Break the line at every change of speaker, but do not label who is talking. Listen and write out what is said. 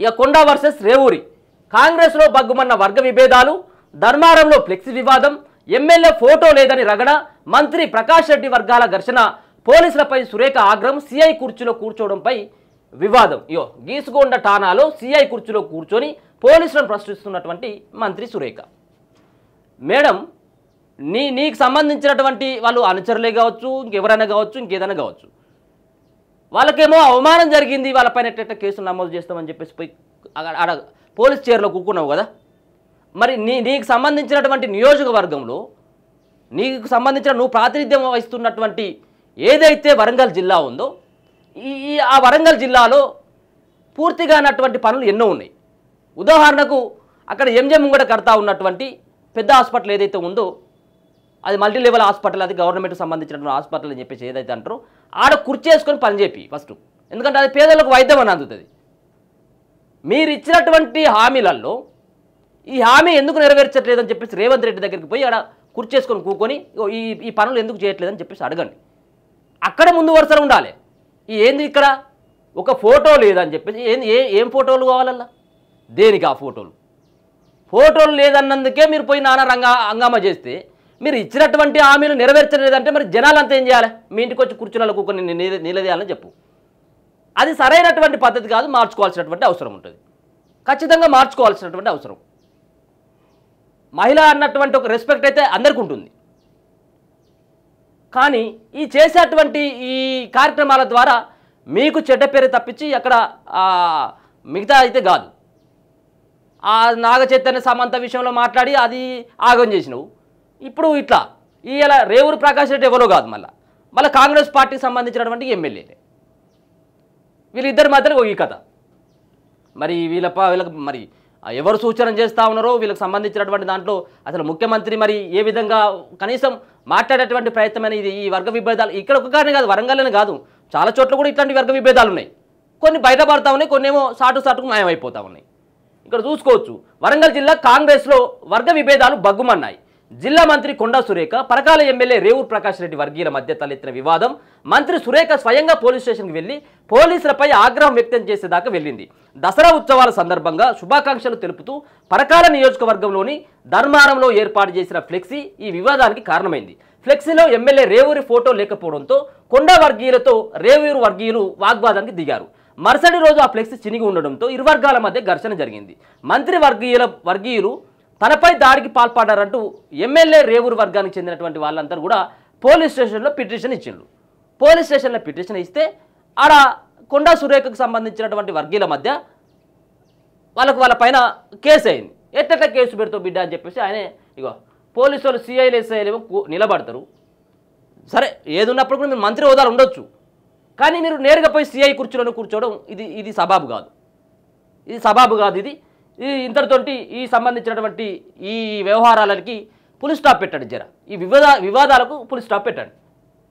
ఇక కొండ వర్సెస్ రేవూరి కాంగ్రెస్లో బగ్గుమన్న వర్గ విభేదాలు ధర్మారంలో ఫ్లెక్సీ వివాదం ఎమ్మెల్యే ఫోటో లేదని రగడ మంత్రి ప్రకాష్ రెడ్డి వర్గాల ఘర్షణ పోలీసులపై సురేఖ ఆగ్రహం సిఐ కుర్చీలో కూర్చోవడంపై వివాదం యో గీసుగొండ ఠానాలో సిఐ కుర్చీలో కూర్చొని పోలీసులను ప్రశ్నిస్తున్నటువంటి మంత్రి సురేఖ మేడం నీ నీకు సంబంధించినటువంటి వాళ్ళు అనుచరులే కావచ్చు ఇంకెవరైనా కావచ్చు ఇంకేదైనా కావచ్చు వాళ్ళకేమో అవమానం జరిగింది వాళ్ళపైన ఎట్ట కేసులు నమోదు చేస్తామని చెప్పేసి పోయి అక్కడ పోలీస్ చైర్లో కూకున్నావు కదా మరి నీ నీకు సంబంధించినటువంటి నియోజకవర్గంలో నీకు సంబంధించిన నువ్వు ప్రాతినిధ్యం వహిస్తున్నటువంటి ఏదైతే వరంగల్ జిల్లా ఉందో ఈ ఆ వరంగల్ జిల్లాలో పూర్తిగా అన్నటువంటి పనులు ఎన్నో ఉన్నాయి ఉదాహరణకు అక్కడ ఎంజే ముంగట కడతా ఉన్నటువంటి పెద్ద హాస్పిటల్ ఏదైతే ఉందో అది మల్టీ లెవెల్ హాస్పిటల్ అది గవర్నమెంట్కి సంబంధించినటువంటి హాస్పిటల్ అని చెప్పేసి ఏదైతే అంటారో ఆడ కుర్చేసుకొని పని చెప్పి ఫస్ట్ ఎందుకంటే అది పేదలకు వైద్యం అని అందుతుంది మీరు ఇచ్చినటువంటి హామీలలో ఈ హామీ ఎందుకు నెరవేర్చట్లేదని చెప్పేసి రేవంత్ రెడ్డి దగ్గరికి పోయి ఆడ కుర్చేసుకొని కూకొని ఈ ఈ పనులు ఎందుకు చేయట్లేదని చెప్పేసి అడగండి అక్కడ ముందు వరుసలో ఉండాలి ఈ ఏంది ఇక్కడ ఒక ఫోటో లేదని చెప్పేసి ఏం ఏం ఫోటోలు కావాలల్లా దేనికి ఆ ఫోటోలు ఫోటోలు లేదన్నందుకే మీరు పోయి నానా రంగా హంగామా చేస్తే మీరు ఇచ్చినటువంటి హామీలు నెరవేర్చలేదంటే మరి జనాలు అంతా ఏం చేయాలి మీ ఇంటికి వచ్చి కూర్చున్నలకు కూర్చొని నిలదీయాలని చెప్పు అది సరైనటువంటి పద్ధతి కాదు మార్చుకోవాల్సినటువంటి అవసరం ఉంటుంది ఖచ్చితంగా మార్చుకోవాల్సినటువంటి అవసరం మహిళ అన్నటువంటి ఒక రెస్పెక్ట్ అయితే అందరికీ ఉంటుంది కానీ ఈ చేసేటువంటి ఈ కార్యక్రమాల ద్వారా మీకు చెడ్డ పేరు తప్పించి అక్కడ మిగతా అయితే కాదు ఆ నాగ చైతన్య సమంత విషయంలో మాట్లాడి అది ఆగం చేసినావు ఇప్పుడు ఇట్లా ఇలా రేవూరు ప్రకాష్ రెడ్డి ఎవరో కాదు మళ్ళీ మళ్ళీ కాంగ్రెస్ పార్టీకి సంబంధించినటువంటి ఎమ్మెల్యేలే వీళ్ళిద్దరి మధ్యలో ఈ కథ మరి వీళ్ళ వీళ్ళకి మరి ఎవరు సూచన చేస్తూ ఉన్నారో వీళ్ళకి సంబంధించినటువంటి దాంట్లో అసలు ముఖ్యమంత్రి మరి ఏ విధంగా కనీసం మాట్లాడేటువంటి ప్రయత్నమైన ఇది ఈ వర్గ విభేదాలు ఇక్కడ ఒక కారణం కాదు వరంగల్లోనే కాదు చాలా చోట్ల కూడా ఇట్లాంటి వర్గ విభేదాలు ఉన్నాయి కొన్ని బయటపడతా ఉన్నాయి కొన్ని ఏమో సాటు సాటుకు మాయమైపోతూ ఉన్నాయి ఇక్కడ చూసుకోవచ్చు వరంగల్ జిల్లా కాంగ్రెస్లో వర్గ విభేదాలు బగ్గుమన్నాయి జిల్లా మంత్రి కొండా సురేఖ పరకాల ఎమ్మెల్యే రేవూర్ ప్రకాష్ రెడ్డి వర్గీయుల మధ్య తలెత్తిన వివాదం మంత్రి సురేఖ స్వయంగా పోలీస్ స్టేషన్కి వెళ్లి పోలీసులపై ఆగ్రహం వ్యక్తం చేసేదాకా వెళ్ళింది దసరా ఉత్సవాల సందర్భంగా శుభాకాంక్షలు తెలుపుతూ పరకాల నియోజకవర్గంలోని ధర్మారంలో ఏర్పాటు చేసిన ఫ్లెక్సీ ఈ వివాదానికి కారణమైంది ఫ్లెక్సీలో ఎమ్మెల్యే రేవూరి ఫోటో లేకపోవడంతో కొండా వర్గీయులతో రేవూరు వర్గీయులు వాగ్వాదానికి దిగారు మరుసటి రోజు ఆ ఫ్లెక్సీ చినిగి ఉండడంతో ఇరు వర్గాల మధ్య ఘర్షణ జరిగింది మంత్రి వర్గీయుల వర్గీయులు తనపై దాడికి పాల్పడ్డారంటూ ఎమ్మెల్యే రేవూరు వర్గానికి చెందినటువంటి వాళ్ళందరూ కూడా పోలీస్ స్టేషన్లో పిటిషన్ ఇచ్చిండ్రు పోలీస్ స్టేషన్లో పిటిషన్ ఇస్తే ఆడ కొండా సురేఖకు సంబంధించినటువంటి వర్గీయుల మధ్య వాళ్ళకు వాళ్ళ పైన కేసు అయింది ఎట్ట కేసు పెడుతూ బిడ్డ అని చెప్పేసి ఆయన ఇగో పోలీసు వాళ్ళు సీఐలు ఎస్ఐలు నిలబడతారు సరే ఏదున్నప్పుడు కూడా మీరు మంత్రి హోదాలు ఉండొచ్చు కానీ మీరు నేరుగా పోయి సీఐ కుర్చీలను కూర్చోవడం ఇది ఇది సబాబు కాదు ఇది సబాబు కాదు ఇది ఇంతటితోటి ఈ సంబంధించినటువంటి ఈ వ్యవహారాలకి పులి స్టాప్ పెట్టండి జర ఈ వివాద వివాదాలకు పులి స్టాప్ పెట్టండి